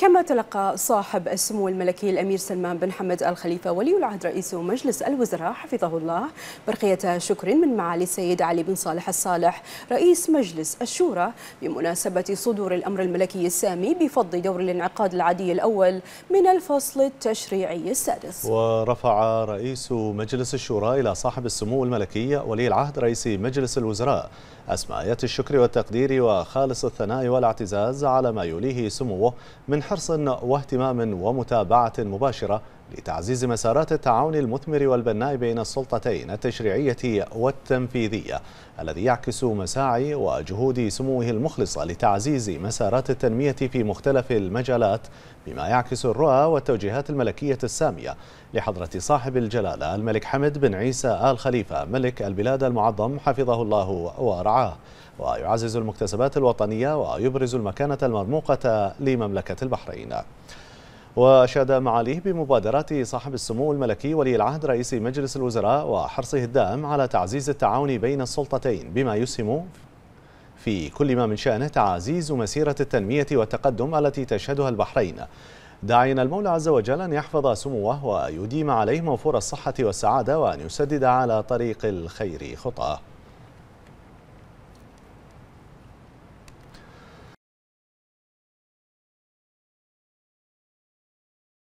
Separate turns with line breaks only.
كما تلقى صاحب السمو الملكي الأمير سلمان بن حمد آل خليفة ولي العهد رئيس مجلس الوزراء حفظه الله برقية شكر من معالي السيد علي بن صالح الصالح رئيس مجلس الشورى بمناسبة صدور الأمر الملكي السامي بفضل دور الانعقاد العادي الأول من الفصل التشريعي السادس
ورفع رئيس مجلس الشورى إلى صاحب السمو الملكي ولي العهد رئيس مجلس الوزراء اسماءات الشكر والتقدير وخالص الثناء والاعتزاز على ما يوليه سموه من حرص واهتمام ومتابعة مباشرة لتعزيز مسارات التعاون المثمر والبناء بين السلطتين التشريعية والتنفيذية الذي يعكس مساعي وجهود سموه المخلصة لتعزيز مسارات التنمية في مختلف المجالات بما يعكس الرؤى والتوجيهات الملكية السامية لحضرة صاحب الجلالة الملك حمد بن عيسى آل خليفة ملك البلاد المعظم حفظه الله ورعاه ويعزز المكتسبات الوطنية ويبرز المكانة المرموقة لمملكة البحرين وأشاد معاليه بمبادرات صاحب السمو الملكي ولي العهد رئيس مجلس الوزراء وحرصه الدائم على تعزيز التعاون بين السلطتين بما يسهم في كل ما من شأنه تعزيز مسيرة التنمية والتقدم التي تشهدها البحرين داعينا المولى عز وجل أن يحفظ سموه ويديم عليه موفور الصحة والسعادة وأن يسدد على طريق الخير خطاه